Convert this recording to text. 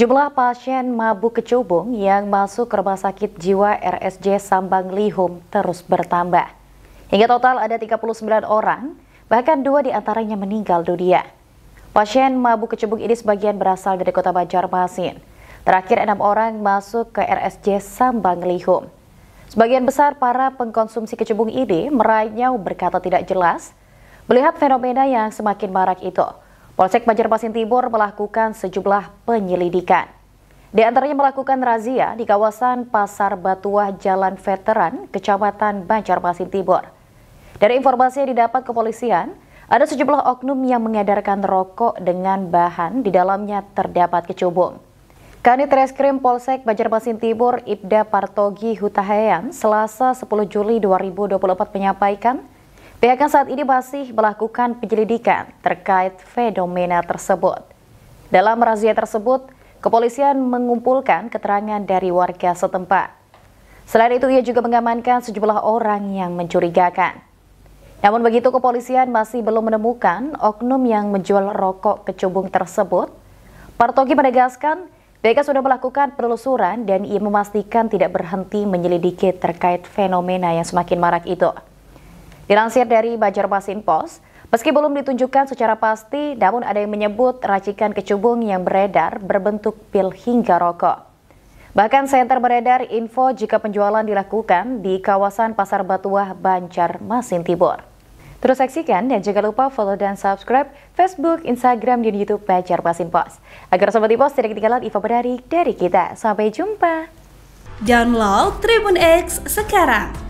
Jumlah pasien mabuk kecubung yang masuk ke rumah sakit jiwa RSJ Sambang Lihum terus bertambah. Hingga total ada 39 orang, bahkan dua di antaranya meninggal dunia. Pasien mabuk kecubung ini sebagian berasal dari kota Banjarmasin. Terakhir enam orang masuk ke RSJ Sambang Lihum. Sebagian besar para pengkonsumsi kecubung ini merayau berkata tidak jelas, melihat fenomena yang semakin marak itu. Polsek Banjarmasin Timur melakukan sejumlah penyelidikan. Di antaranya melakukan razia di kawasan Pasar Batuah Jalan Veteran, Kecamatan Banjarmasin Timur. Dari informasi yang didapat kepolisian, ada sejumlah oknum yang mengedarkan rokok dengan bahan di dalamnya terdapat kecubung. Kanit Reskrim Polsek Banjarmasin Timur Ibda Partogi Hutahayan Selasa 10 Juli 2024 menyampaikan Pihaknya saat ini masih melakukan penyelidikan terkait fenomena tersebut. Dalam razia tersebut, kepolisian mengumpulkan keterangan dari warga setempat. Selain itu, ia juga mengamankan sejumlah orang yang mencurigakan. Namun begitu kepolisian masih belum menemukan oknum yang menjual rokok kecubung tersebut. Partogi menegaskan BK sudah melakukan penelusuran dan ia memastikan tidak berhenti menyelidiki terkait fenomena yang semakin marak itu. Dilansir dari Banjarmasin Post, meski belum ditunjukkan secara pasti, namun ada yang menyebut racikan kecubung yang beredar berbentuk pil hingga rokok. Bahkan senter beredar info jika penjualan dilakukan di kawasan Pasar Batuah, Banjarmasin Timur. Terus saksikan dan jangan lupa follow dan subscribe Facebook, Instagram, dan Youtube Banjarmasin Post. Agar Sobat di Post tidak ketinggalan info menarik dari kita. Sampai jumpa! Download Tribun X sekarang!